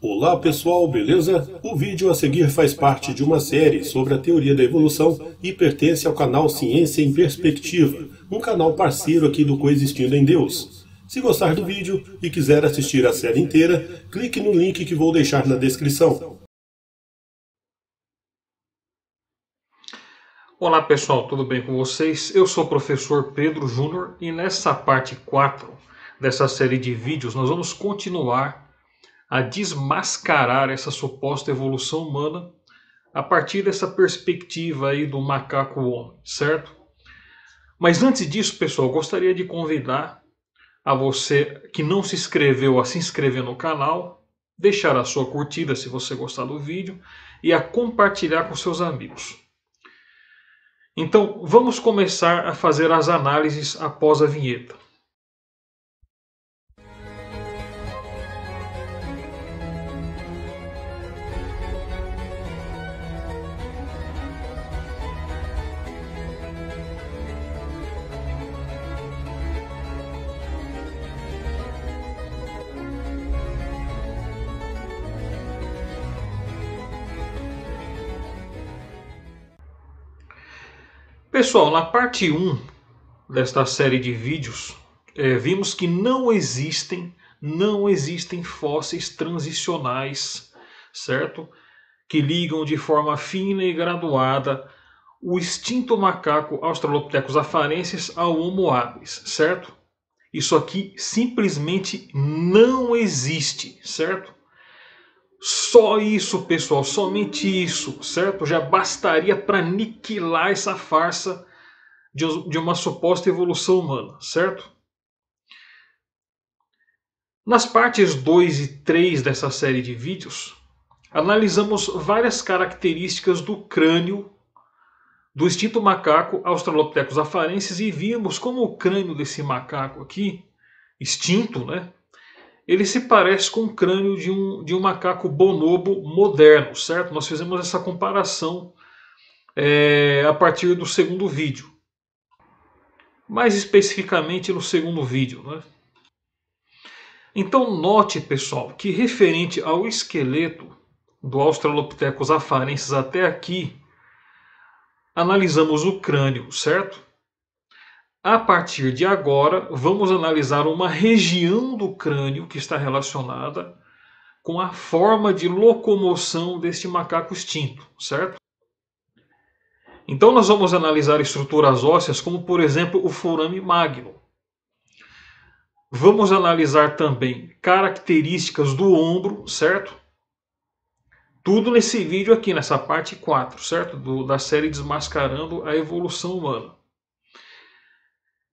Olá pessoal, beleza? O vídeo a seguir faz parte de uma série sobre a teoria da evolução e pertence ao canal Ciência em Perspectiva, um canal parceiro aqui do Coexistindo em Deus. Se gostar do vídeo e quiser assistir a série inteira, clique no link que vou deixar na descrição. Olá pessoal, tudo bem com vocês? Eu sou o professor Pedro Júnior e nessa parte 4 dessa série de vídeos nós vamos continuar a desmascarar essa suposta evolução humana a partir dessa perspectiva aí do macaco homem, certo? Mas antes disso, pessoal, gostaria de convidar a você que não se inscreveu a se inscrever no canal, deixar a sua curtida se você gostar do vídeo e a compartilhar com seus amigos. Então, vamos começar a fazer as análises após a vinheta. Pessoal, na parte 1 desta série de vídeos, é, vimos que não existem, não existem fósseis transicionais, certo? Que ligam de forma fina e graduada o extinto macaco Australopithecus afarensis ao Homo habilis, certo? Isso aqui simplesmente não existe, certo? Só isso, pessoal, somente isso, certo? Já bastaria para aniquilar essa farsa de uma suposta evolução humana, certo? Nas partes 2 e 3 dessa série de vídeos, analisamos várias características do crânio do extinto macaco Australopithecus afarensis e vimos como o crânio desse macaco aqui, extinto, né, ele se parece com o crânio de um, de um macaco bonobo moderno, certo? Nós fizemos essa comparação é, a partir do segundo vídeo. Mais especificamente no segundo vídeo, né? Então note, pessoal, que referente ao esqueleto do Australopithecus afarensis até aqui, analisamos o crânio, certo? A partir de agora, vamos analisar uma região do crânio que está relacionada com a forma de locomoção deste macaco extinto, certo? Então, nós vamos analisar estruturas ósseas, como por exemplo o forame magno. Vamos analisar também características do ombro, certo? Tudo nesse vídeo aqui, nessa parte 4, certo? Do, da série Desmascarando a Evolução Humana.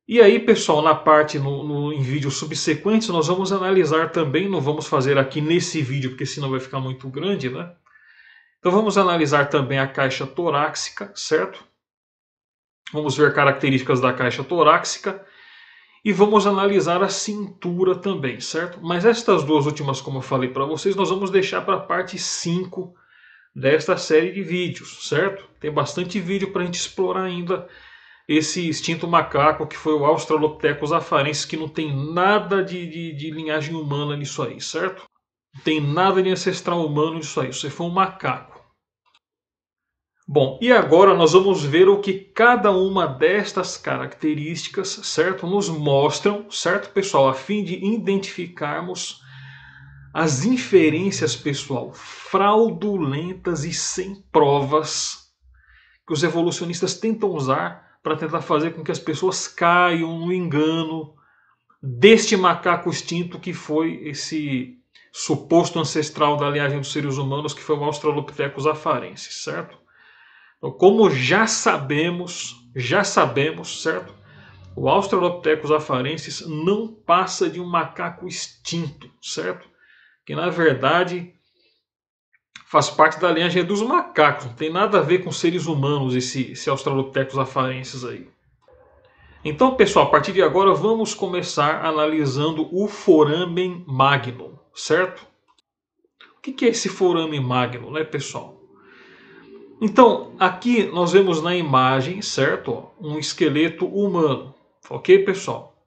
E aí, pessoal, na parte no, no, em vídeos subsequentes, nós vamos analisar também, não vamos fazer aqui nesse vídeo, porque senão vai ficar muito grande, né? Então vamos analisar também a caixa torácica, certo? Vamos ver características da caixa torácica e vamos analisar a cintura também, certo? Mas estas duas últimas, como eu falei para vocês, nós vamos deixar para a parte 5 desta série de vídeos, certo? Tem bastante vídeo para a gente explorar ainda esse extinto macaco que foi o Australopithecus afarensis, que não tem nada de, de, de linhagem humana nisso aí, certo? Não tem nada de ancestral humano nisso aí, isso aí foi um macaco. Bom, e agora nós vamos ver o que cada uma destas características, certo, nos mostram, certo, pessoal, a fim de identificarmos as inferências, pessoal, fraudulentas e sem provas que os evolucionistas tentam usar para tentar fazer com que as pessoas caiam no engano deste macaco extinto que foi esse suposto ancestral da linhagem dos seres humanos, que foi o Australopithecus afarensis, certo? Então, como já sabemos, já sabemos, certo? O Australopithecus afarensis não passa de um macaco extinto, certo? Que na verdade faz parte da linhagem dos macacos, não tem nada a ver com seres humanos esse, esse Australopithecus afarensis aí. Então, pessoal, a partir de agora vamos começar analisando o foramen magnum, certo? O que é esse foramen magnum, né, pessoal? Então, aqui nós vemos na imagem, certo? Um esqueleto humano, ok, pessoal?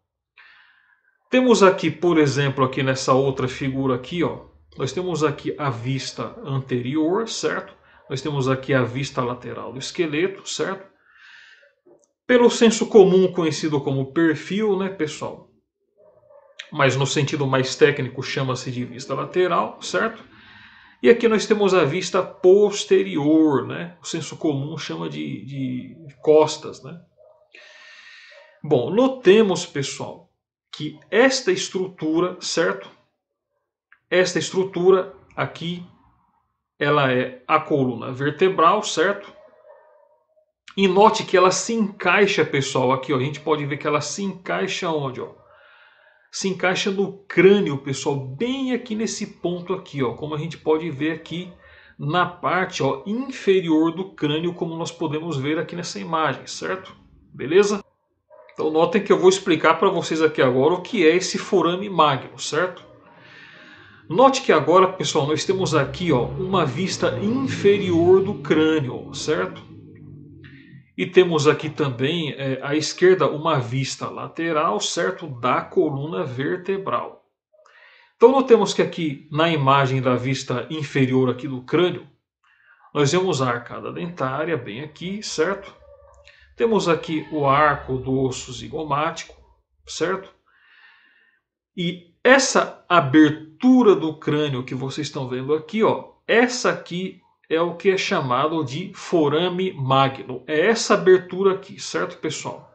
Temos aqui, por exemplo, aqui nessa outra figura aqui, ó, nós temos aqui a vista anterior, certo? Nós temos aqui a vista lateral do esqueleto, certo? Pelo senso comum conhecido como perfil, né, pessoal? Mas no sentido mais técnico chama-se de vista lateral, certo? E aqui nós temos a vista posterior, né? O senso comum chama de, de costas, né? Bom, notemos, pessoal, que esta estrutura, certo? Esta estrutura aqui, ela é a coluna vertebral, certo? E note que ela se encaixa, pessoal, aqui, ó, a gente pode ver que ela se encaixa onde, ó? Se encaixa no crânio, pessoal, bem aqui nesse ponto aqui, ó, como a gente pode ver aqui na parte ó, inferior do crânio, como nós podemos ver aqui nessa imagem, certo? Beleza? Então notem que eu vou explicar para vocês aqui agora o que é esse forame magno, certo? Note que agora, pessoal, nós temos aqui ó, uma vista inferior do crânio, certo? E temos aqui também é, à esquerda uma vista lateral, certo? Da coluna vertebral. Então notemos que aqui na imagem da vista inferior aqui do crânio, nós vemos a arcada dentária bem aqui, certo? Temos aqui o arco do osso zigomático, certo? E essa abertura estrutura do crânio que vocês estão vendo aqui, ó, essa aqui é o que é chamado de forame magno. É essa abertura aqui, certo, pessoal?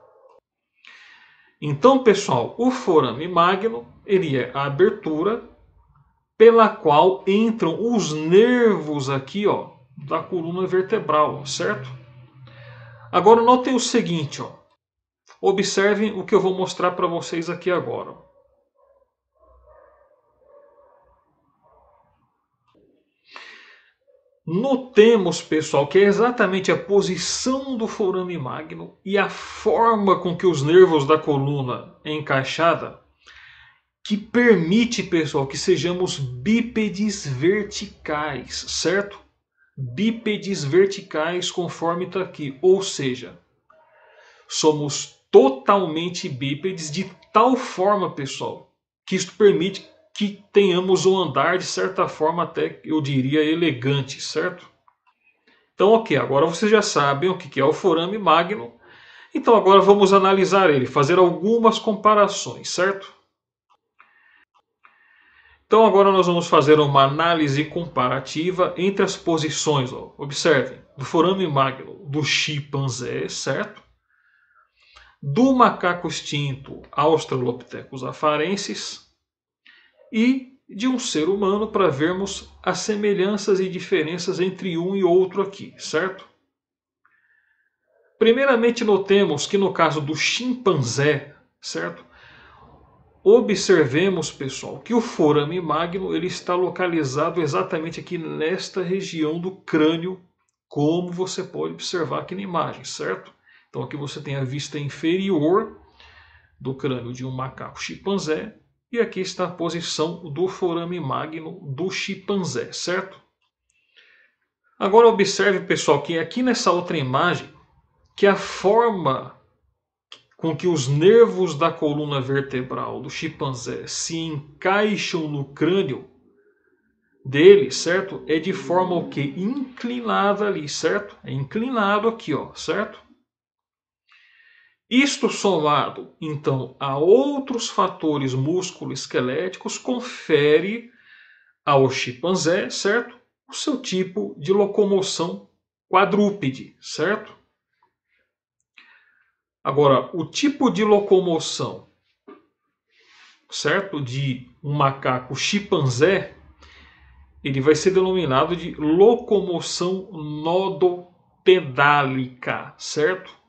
Então, pessoal, o forame magno, ele é a abertura pela qual entram os nervos aqui, ó, da coluna vertebral, certo? Agora notem o seguinte, ó. Observem o que eu vou mostrar para vocês aqui agora. Notemos, pessoal, que é exatamente a posição do forame magno e a forma com que os nervos da coluna é encaixada que permite, pessoal, que sejamos bípedes verticais, certo? Bípedes verticais conforme está aqui, ou seja, somos totalmente bípedes de tal forma, pessoal, que isso permite que tenhamos um andar de certa forma até eu diria elegante, certo? Então, ok, agora vocês já sabem o que é o forame magno. Então agora vamos analisar ele, fazer algumas comparações, certo? Então agora nós vamos fazer uma análise comparativa entre as posições, ó, observem, do forame magno do chimpanzé, certo? Do macaco extinto Australopithecus afarensis, e de um ser humano para vermos as semelhanças e diferenças entre um e outro aqui, certo? Primeiramente, notemos que no caso do chimpanzé, certo? Observemos, pessoal, que o forame magno ele está localizado exatamente aqui nesta região do crânio, como você pode observar aqui na imagem, certo? Então aqui você tem a vista inferior do crânio de um macaco chimpanzé e aqui está a posição do forame magno do chimpanzé, certo? Agora observe, pessoal, que aqui nessa outra imagem, que a forma com que os nervos da coluna vertebral do chimpanzé se encaixam no crânio dele, certo? É de forma o que? Inclinada ali, certo? É inclinado aqui, ó, certo? Isto somado, então, a outros fatores músculo-esqueléticos, confere ao chimpanzé, certo? O seu tipo de locomoção quadrúpede, certo? Agora, o tipo de locomoção, certo? De um macaco chimpanzé, ele vai ser denominado de locomoção nodopedálica, certo?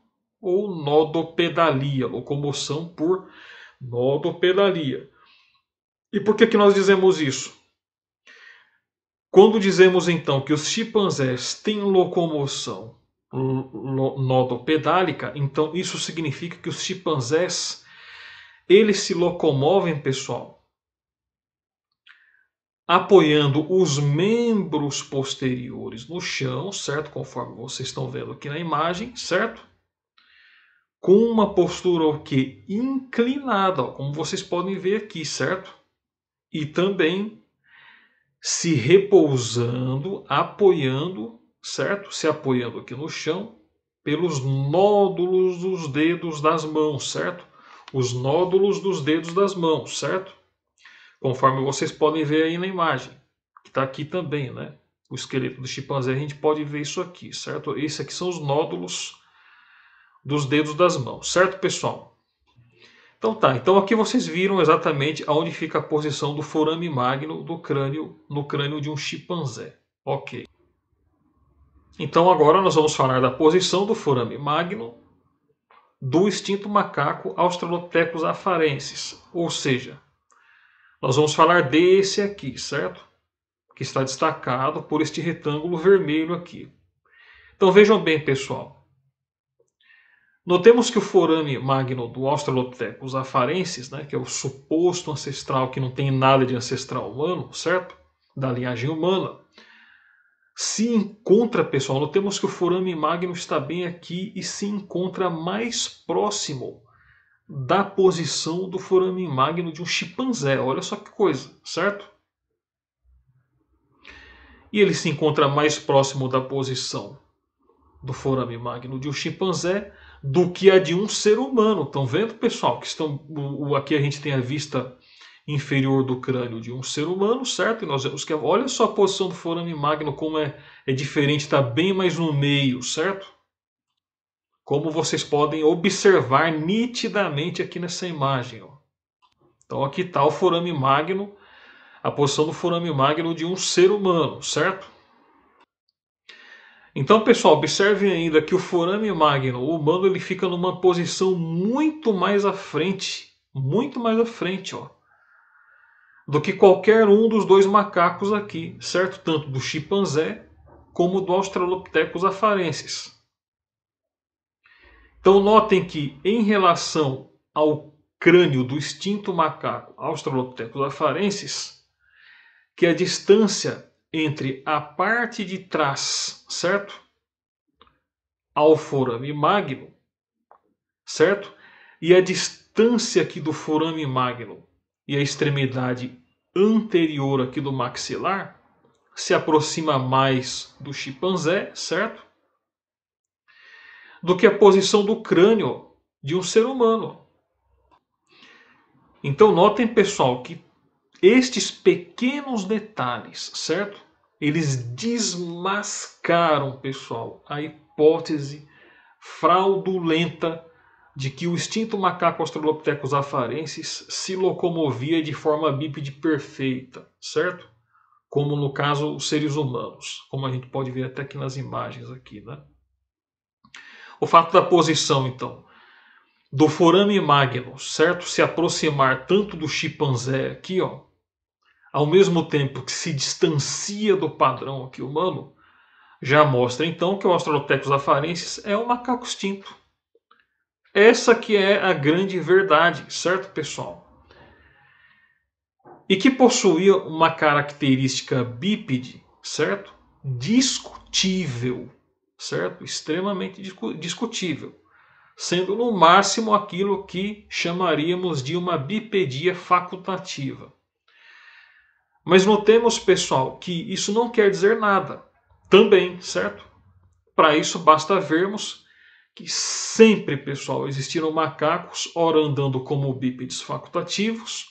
ou nodopedalia, locomoção por nodopedalia. E por que, que nós dizemos isso? Quando dizemos então que os chimpanzés têm locomoção nodopedálica, então isso significa que os chimpanzés eles se locomovem, pessoal, apoiando os membros posteriores no chão, certo? Conforme vocês estão vendo aqui na imagem, certo? com uma postura o que inclinada, ó, como vocês podem ver aqui, certo? E também se repousando, apoiando, certo? Se apoiando aqui no chão pelos nódulos dos dedos das mãos, certo? Os nódulos dos dedos das mãos, certo? Conforme vocês podem ver aí na imagem, que está aqui também, né? O esqueleto do chimpanzé, a gente pode ver isso aqui, certo? Esse aqui são os nódulos dos dedos das mãos, certo, pessoal? Então tá, então aqui vocês viram exatamente aonde fica a posição do forame magno do crânio no crânio de um chimpanzé. OK. Então agora nós vamos falar da posição do forame magno do extinto macaco Australopithecus afarensis, ou seja, nós vamos falar desse aqui, certo? Que está destacado por este retângulo vermelho aqui. Então vejam bem, pessoal, Notemos que o forame magno do Australopithecus afarensis, né, que é o suposto ancestral que não tem nada de ancestral humano, certo? Da linhagem humana, se encontra, pessoal, notemos que o forame magno está bem aqui e se encontra mais próximo da posição do forame magno de um chimpanzé. Olha só que coisa, certo? E ele se encontra mais próximo da posição do forame magno de um chimpanzé do que a de um ser humano. Estão vendo, pessoal? Que estão o, o, aqui a gente tem a vista inferior do crânio de um ser humano, certo? E nós vemos que olha só a posição do forame magno como é, é diferente, está bem mais no meio, certo? Como vocês podem observar nitidamente aqui nessa imagem. Ó. Então aqui está o forame magno, a posição do forame magno de um ser humano, certo? Então, pessoal, observe ainda que o forame magno, o bando, ele fica numa posição muito mais à frente, muito mais à frente, ó, do que qualquer um dos dois macacos aqui, certo? Tanto do chimpanzé como do Australopithecus afarensis. Então, notem que em relação ao crânio do extinto macaco Australopithecus afarensis, que a distância entre a parte de trás, certo? Ao forame magno, certo? E a distância aqui do forame magno e a extremidade anterior aqui do maxilar se aproxima mais do chimpanzé, certo? Do que a posição do crânio de um ser humano. Então notem, pessoal, que estes pequenos detalhes, certo? Eles desmascaram, pessoal, a hipótese fraudulenta de que o extinto macaco Australopithecus afarensis se locomovia de forma bípede perfeita, certo? Como no caso os seres humanos, como a gente pode ver até aqui nas imagens aqui, né? O fato da posição, então, do forame magnus, certo? Se aproximar tanto do chimpanzé aqui, ó, ao mesmo tempo que se distancia do padrão aqui humano, já mostra então que o Australopithecus afarensis é um macaco extinto. Essa que é a grande verdade, certo, pessoal? E que possuía uma característica bípede, certo? Discutível, certo? Extremamente discutível sendo no máximo aquilo que chamaríamos de uma bipedia facultativa. Mas notemos, pessoal, que isso não quer dizer nada também, certo? Para isso basta vermos que sempre, pessoal, existiram macacos, ora andando como bípedes facultativos,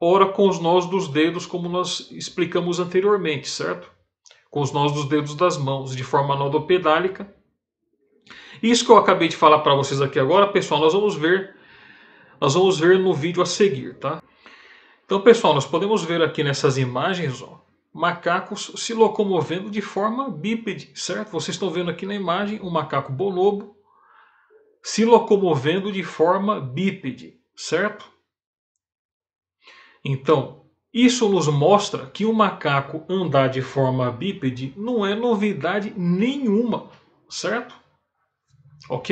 ora com os nós dos dedos, como nós explicamos anteriormente, certo? Com os nós dos dedos das mãos, de forma nodopedálica, isso que eu acabei de falar para vocês aqui agora, pessoal, nós vamos ver nós vamos ver no vídeo a seguir, tá? Então, pessoal, nós podemos ver aqui nessas imagens, ó, macacos se locomovendo de forma bípede, certo? Vocês estão vendo aqui na imagem um macaco bonobo se locomovendo de forma bípede, certo? Então, isso nos mostra que o macaco andar de forma bípede não é novidade nenhuma, certo? Ok?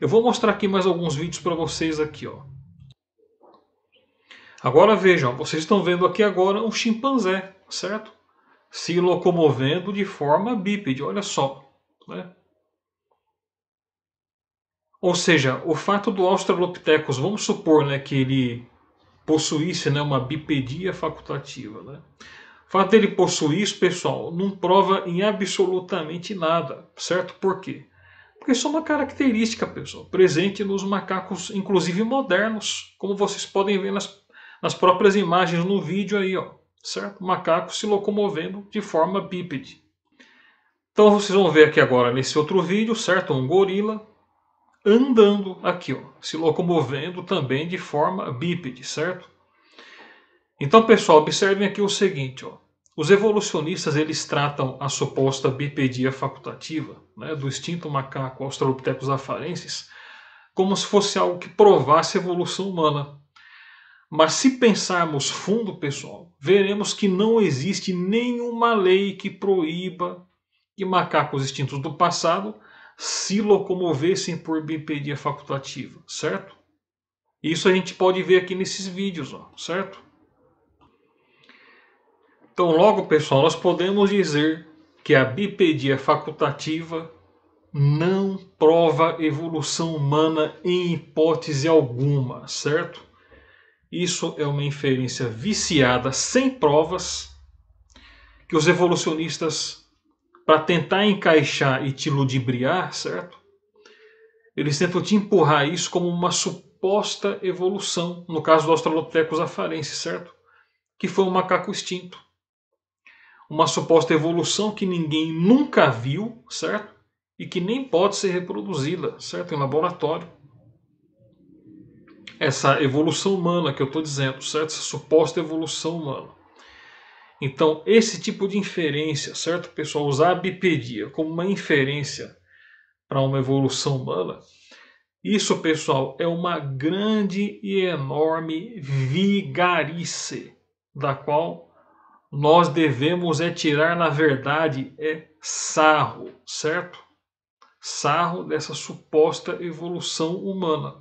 Eu vou mostrar aqui mais alguns vídeos para vocês aqui, ó. Agora vejam, vocês estão vendo aqui agora um chimpanzé, certo? Se locomovendo de forma bípede, olha só. Né? Ou seja, o fato do Australopithecus, vamos supor né, que ele possuísse né, uma bipedia facultativa. Né? O fato dele possuir isso, pessoal, não prova em absolutamente nada, certo? Por quê? porque isso é uma característica pessoal, presente nos macacos, inclusive modernos, como vocês podem ver nas, nas próprias imagens no vídeo aí, ó, certo? Macacos macaco se locomovendo de forma bípede. Então vocês vão ver aqui agora nesse outro vídeo, certo? Um gorila andando aqui, ó, se locomovendo também de forma bípede, certo? Então, pessoal, observem aqui o seguinte, ó. Os evolucionistas eles tratam a suposta bipedia facultativa né, do extinto macaco Australopithecus afarensis como se fosse algo que provasse a evolução humana. Mas se pensarmos fundo, pessoal, veremos que não existe nenhuma lei que proíba que macacos extintos do passado se locomovessem por bipedia facultativa, certo? Isso a gente pode ver aqui nesses vídeos, ó, certo? Então, logo, pessoal, nós podemos dizer que a bipedia facultativa não prova evolução humana em hipótese alguma, certo? Isso é uma inferência viciada, sem provas, que os evolucionistas, para tentar encaixar e te ludibriar, certo? Eles tentam te empurrar isso como uma suposta evolução, no caso do Australopithecus afarense, certo? Que foi um macaco extinto uma suposta evolução que ninguém nunca viu, certo? E que nem pode ser reproduzida, certo? Em laboratório. Essa evolução humana que eu estou dizendo, certo? Essa suposta evolução humana. Então, esse tipo de inferência, certo, pessoal? Usar a bipedia como uma inferência para uma evolução humana, isso, pessoal, é uma grande e enorme vigarice, da qual nós devemos é tirar, na verdade, é sarro, certo? Sarro dessa suposta evolução humana.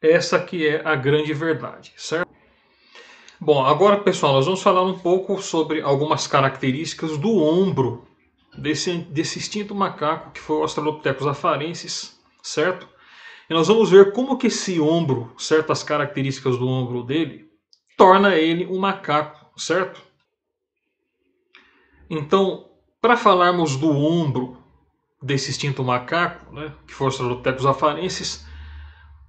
Essa que é a grande verdade, certo? Bom, agora pessoal, nós vamos falar um pouco sobre algumas características do ombro desse, desse extinto macaco que foi o Australopithecus afarensis, certo? E nós vamos ver como que esse ombro, certas características do ombro dele, torna ele um macaco, certo? Então, para falarmos do ombro desse extinto macaco, né, que força o Australopithecus afarensis,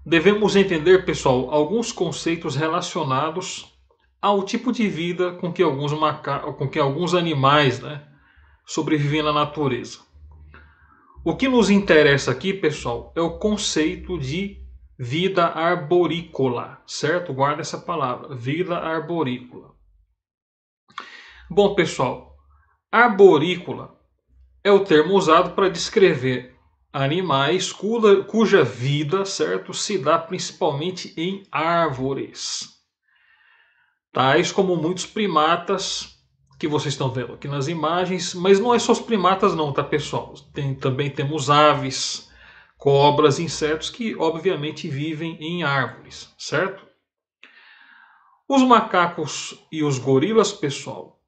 devemos entender, pessoal, alguns conceitos relacionados ao tipo de vida com que alguns, maca... com que alguns animais né, sobrevivem na natureza. O que nos interessa aqui, pessoal, é o conceito de vida arborícola, certo? Guarda essa palavra, vida arborícola. Bom, pessoal, Arborícola é o termo usado para descrever animais cuja, cuja vida certo, se dá principalmente em árvores, tais como muitos primatas que vocês estão vendo aqui nas imagens, mas não é só os primatas não, tá pessoal? Tem, também temos aves, cobras, insetos que obviamente vivem em árvores, certo? Os macacos e os gorilas, pessoal,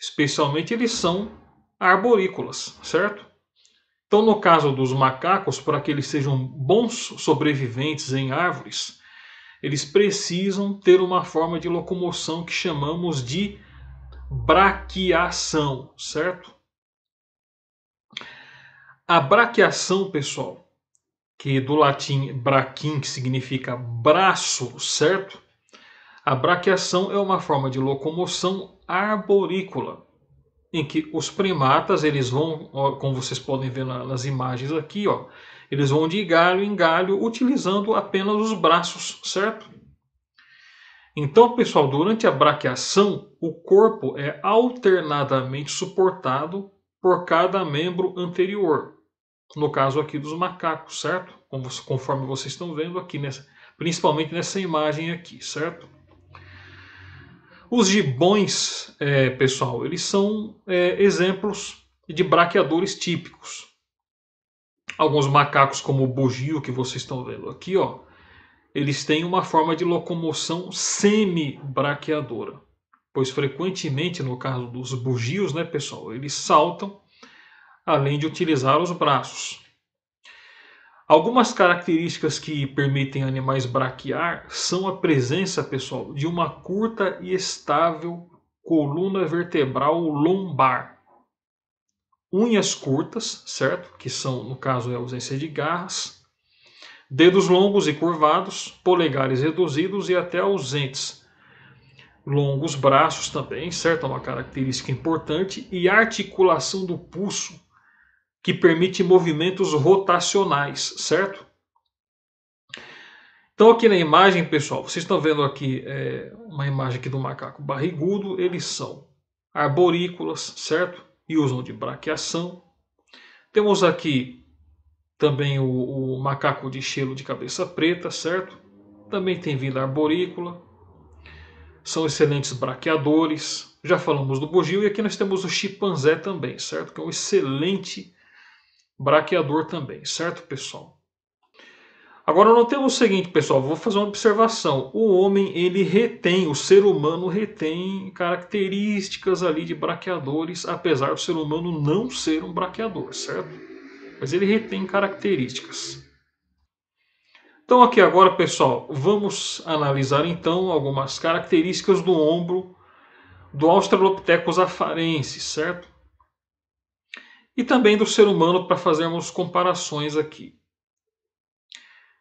especialmente, eles são arborícolas, certo? Então, no caso dos macacos, para que eles sejam bons sobreviventes em árvores, eles precisam ter uma forma de locomoção que chamamos de braquiação, certo? A braquiação, pessoal, que do latim braquin, que significa braço, certo? A braquiação é uma forma de locomoção arborícola, em que os primatas, eles vão, ó, como vocês podem ver nas imagens aqui, ó, eles vão de galho em galho utilizando apenas os braços, certo? Então, pessoal, durante a braquiação, o corpo é alternadamente suportado por cada membro anterior. No caso aqui dos macacos, certo? conforme vocês estão vendo aqui, nessa, principalmente nessa imagem aqui, certo? Os gibões, é, pessoal, eles são é, exemplos de braqueadores típicos. Alguns macacos, como o bugio que vocês estão vendo aqui, ó, eles têm uma forma de locomoção semi-braqueadora, pois frequentemente, no caso dos bugios, né, pessoal, eles saltam além de utilizar os braços. Algumas características que permitem animais braquear são a presença, pessoal, de uma curta e estável coluna vertebral lombar. Unhas curtas, certo? Que são, no caso, é a ausência de garras. Dedos longos e curvados, polegares reduzidos e até ausentes. Longos braços também, certo? É uma característica importante. E articulação do pulso que permite movimentos rotacionais, certo? Então aqui na imagem, pessoal, vocês estão vendo aqui é, uma imagem aqui do macaco barrigudo, eles são arborícolas, certo? E usam de braqueação. Temos aqui também o, o macaco de chelo de cabeça preta, certo? Também tem vida arborícola. São excelentes braqueadores. Já falamos do bugio e aqui nós temos o chimpanzé também, certo? Que é um excelente braqueador também, certo, pessoal? Agora notemos o seguinte, pessoal, vou fazer uma observação. O homem, ele retém, o ser humano retém características ali de braqueadores, apesar do ser humano não ser um braqueador, certo? Mas ele retém características. Então aqui agora, pessoal, vamos analisar então algumas características do ombro do Australopithecus afarensis, certo? e também do ser humano para fazermos comparações aqui.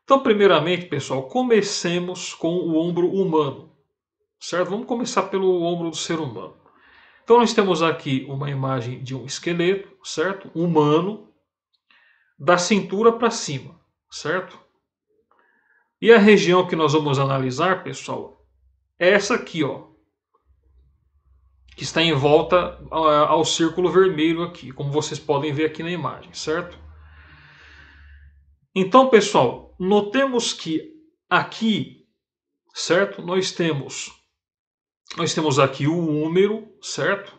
Então, primeiramente, pessoal, comecemos com o ombro humano, certo? Vamos começar pelo ombro do ser humano. Então, nós temos aqui uma imagem de um esqueleto, certo? Humano, da cintura para cima, certo? E a região que nós vamos analisar, pessoal, é essa aqui, ó, que está em volta ah, ao círculo vermelho aqui, como vocês podem ver aqui na imagem, certo? Então, pessoal, notemos que aqui, certo? Nós temos nós temos aqui o húmero, certo?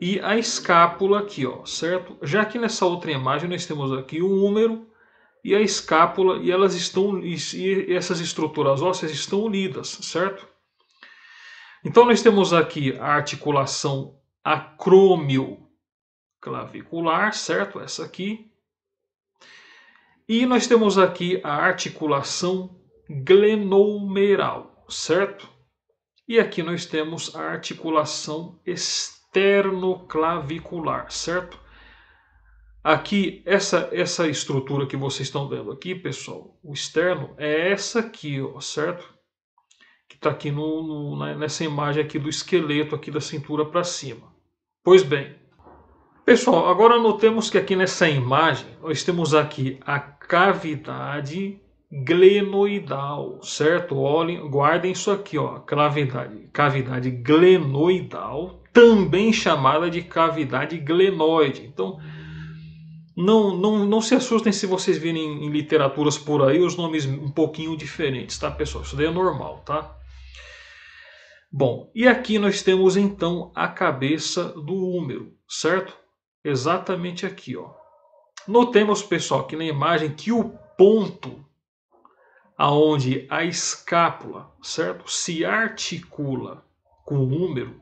E a escápula aqui, ó, certo? Já que nessa outra imagem nós temos aqui o húmero e a escápula e elas estão e essas estruturas ósseas estão unidas, certo? Então, nós temos aqui a articulação acromioclavicular, certo? Essa aqui. E nós temos aqui a articulação glenomeral, certo? E aqui nós temos a articulação externoclavicular, certo? Aqui, essa, essa estrutura que vocês estão vendo aqui, pessoal, o externo, é essa aqui, ó, certo? que está aqui no, no, né, nessa imagem aqui do esqueleto aqui da cintura para cima. Pois bem, pessoal, agora notemos que aqui nessa imagem nós temos aqui a cavidade glenoidal, certo? Olhem, guardem isso aqui, ó, cavidade, cavidade glenoidal, também chamada de cavidade glenoide. Então, não, não, não se assustem se vocês virem em literaturas por aí os nomes um pouquinho diferentes, tá, pessoal? Isso daí é normal, tá? Bom, e aqui nós temos então a cabeça do húmero, certo? Exatamente aqui, ó. Notemos, pessoal, aqui na imagem que o ponto aonde a escápula, certo, se articula com o húmero,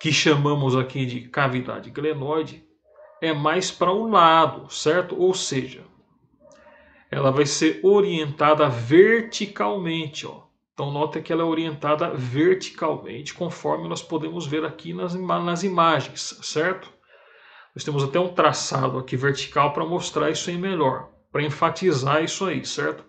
que chamamos aqui de cavidade glenoide, é mais para um lado, certo? Ou seja, ela vai ser orientada verticalmente, ó, então, nota que ela é orientada verticalmente, conforme nós podemos ver aqui nas, nas imagens, certo? Nós temos até um traçado aqui vertical para mostrar isso aí melhor, para enfatizar isso aí, certo?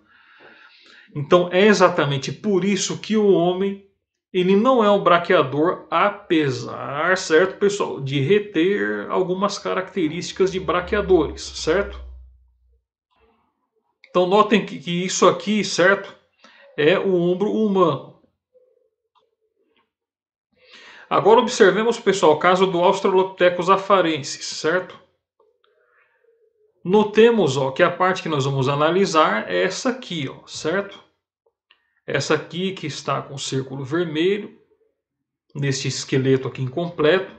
Então, é exatamente por isso que o homem, ele não é um braqueador, apesar, certo, pessoal, de reter algumas características de braqueadores, certo? Então, notem que, que isso aqui, certo? é o ombro humano. Agora observemos, pessoal, o caso do Australopithecus afarensis, certo? Notemos ó, que a parte que nós vamos analisar é essa aqui, ó, certo? Essa aqui que está com o círculo vermelho, nesse esqueleto aqui incompleto.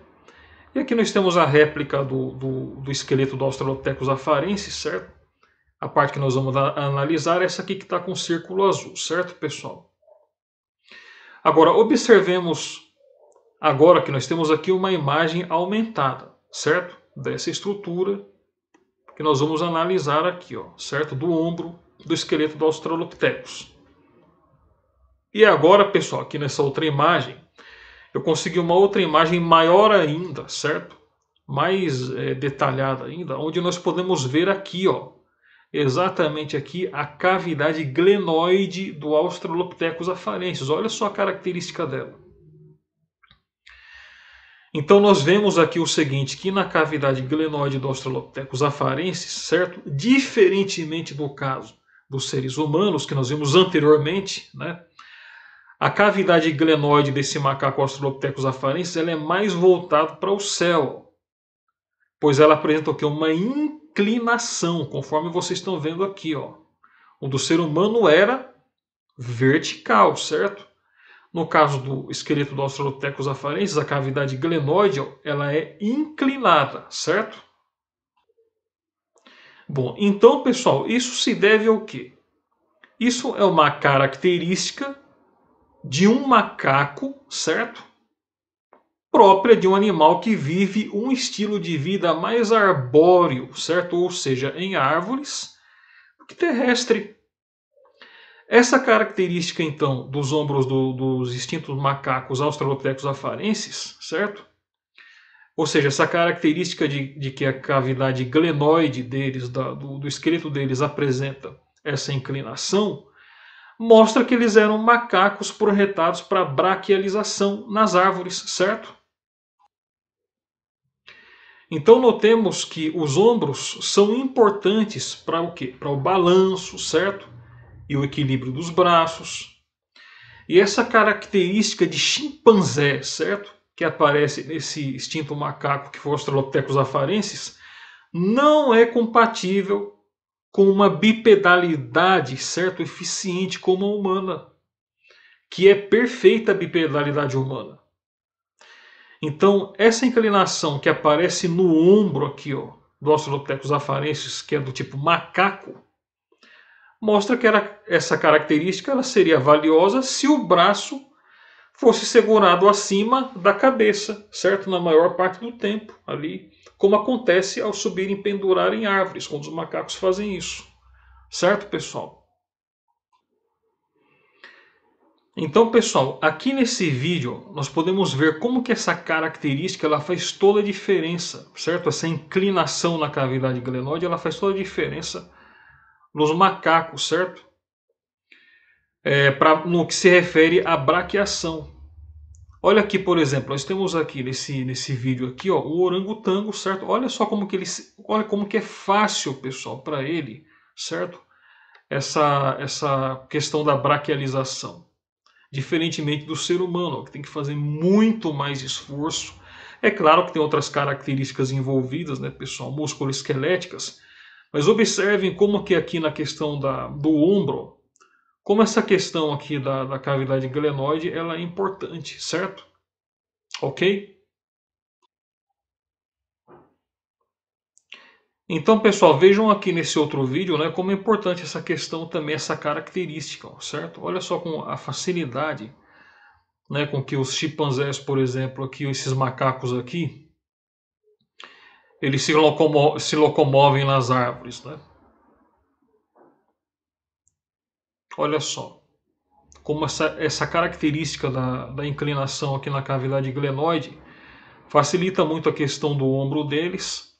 E aqui nós temos a réplica do, do, do esqueleto do Australopithecus afarensis, certo? A parte que nós vamos analisar é essa aqui que está com círculo azul, certo, pessoal? Agora, observemos agora que nós temos aqui uma imagem aumentada, certo? Dessa estrutura que nós vamos analisar aqui, ó, certo? Do ombro do esqueleto do Australopithecus. E agora, pessoal, aqui nessa outra imagem, eu consegui uma outra imagem maior ainda, certo? Mais é, detalhada ainda, onde nós podemos ver aqui, ó, exatamente aqui a cavidade glenoide do Australopithecus afarensis. Olha só a característica dela. Então nós vemos aqui o seguinte, que na cavidade glenoide do Australopithecus afarensis, certo? Diferentemente do caso dos seres humanos que nós vimos anteriormente, né? A cavidade glenoide desse macaco Australopithecus afarensis ela é mais voltada para o céu, pois ela apresenta o que uma inclinação, conforme vocês estão vendo aqui, ó. O do ser humano era vertical, certo? No caso do esqueleto do Australopithecus afarensis, a cavidade glenoide ela é inclinada, certo? Bom, então pessoal, isso se deve ao quê? Isso é uma característica de um macaco, certo? própria de um animal que vive um estilo de vida mais arbóreo, certo? Ou seja, em árvores, do que terrestre. Essa característica, então, dos ombros do, dos extintos macacos australopithecus afarenses, certo? Ou seja, essa característica de, de que a cavidade glenoide deles, da, do, do esqueleto deles, apresenta essa inclinação, mostra que eles eram macacos projetados para braquialização nas árvores, certo? Então notemos que os ombros são importantes para o quê? Para o balanço, certo? E o equilíbrio dos braços. E essa característica de chimpanzé, certo? Que aparece nesse extinto macaco que foi o Australopithecus afarensis, não é compatível com uma bipedalidade, certo? Eficiente como a humana, que é perfeita a bipedalidade humana. Então, essa inclinação que aparece no ombro aqui, ó, do Australopithecus afarensis, que é do tipo macaco, mostra que era, essa característica ela seria valiosa se o braço fosse segurado acima da cabeça, certo? Na maior parte do tempo, ali, como acontece ao subir e pendurar em árvores, quando os macacos fazem isso, certo, pessoal? Então, pessoal, aqui nesse vídeo nós podemos ver como que essa característica ela faz toda a diferença, certo? Essa inclinação na cavidade glenoide ela faz toda a diferença nos macacos, certo? É, pra, no que se refere à braquiação. Olha aqui, por exemplo, nós temos aqui nesse, nesse vídeo aqui, ó, o orangotango, certo? Olha só como que ele, olha como que é fácil, pessoal, para ele, certo? Essa essa questão da braquialização diferentemente do ser humano, que tem que fazer muito mais esforço. É claro que tem outras características envolvidas, né, pessoal, musculoesqueléticas, mas observem como que aqui na questão da, do ombro, como essa questão aqui da, da cavidade glenoide, ela é importante, certo? Ok? Então, pessoal, vejam aqui nesse outro vídeo né, como é importante essa questão também, essa característica, certo? Olha só com a facilidade né, com que os chimpanzés, por exemplo, aqui, esses macacos aqui, eles se, locomo se locomovem nas árvores, né? Olha só, como essa, essa característica da, da inclinação aqui na cavidade glenoide facilita muito a questão do ombro deles,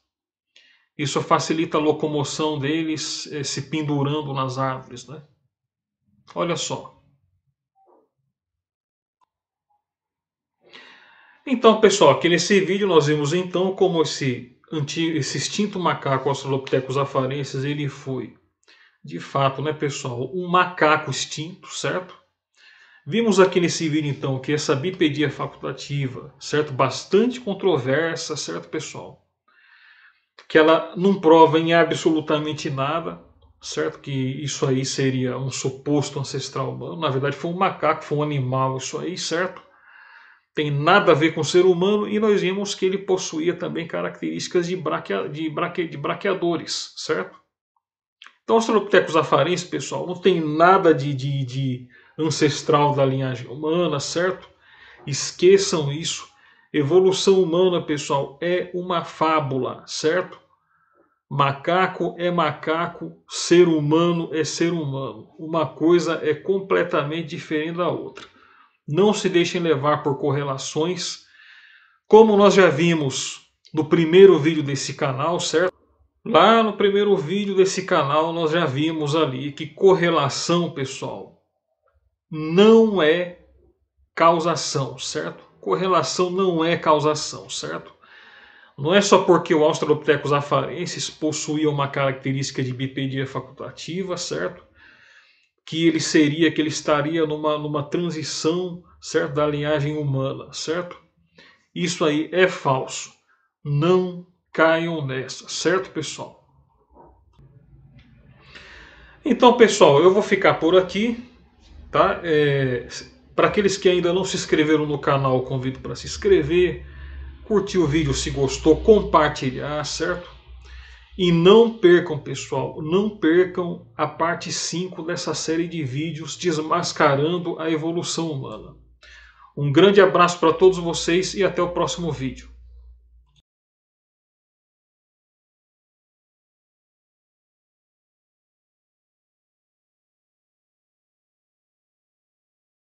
isso facilita a locomoção deles eh, se pendurando nas árvores, né? Olha só. Então, pessoal, aqui nesse vídeo nós vimos então como esse, antigo, esse extinto macaco Australopithecus afarensis, ele foi, de fato, né, pessoal, um macaco extinto, certo? Vimos aqui nesse vídeo, então, que essa bipedia facultativa, certo? Bastante controversa, certo, pessoal? que ela não prova em absolutamente nada, certo? Que isso aí seria um suposto ancestral humano. Na verdade, foi um macaco, foi um animal, isso aí, certo? Tem nada a ver com o ser humano e nós vimos que ele possuía também características de, braquea, de, braque, de braqueadores, certo? Então, Australopithecus afarensis, pessoal, não tem nada de, de, de ancestral da linhagem humana, certo? Esqueçam isso. Evolução humana, pessoal, é uma fábula, certo? Macaco é macaco, ser humano é ser humano. Uma coisa é completamente diferente da outra. Não se deixem levar por correlações. Como nós já vimos no primeiro vídeo desse canal, certo? Lá no primeiro vídeo desse canal nós já vimos ali que correlação, pessoal, não é causação, certo? correlação não é causação, certo? Não é só porque o Australopithecus afarensis possuía uma característica de bipedia facultativa, certo? Que ele seria, que ele estaria numa, numa transição, certo? Da linhagem humana, certo? Isso aí é falso. Não caiam nessa, certo, pessoal? Então, pessoal, eu vou ficar por aqui, tá? É... Para aqueles que ainda não se inscreveram no canal, convido para se inscrever, curtir o vídeo se gostou, compartilhar, certo? E não percam, pessoal, não percam a parte 5 dessa série de vídeos desmascarando a evolução humana. Um grande abraço para todos vocês e até o próximo vídeo.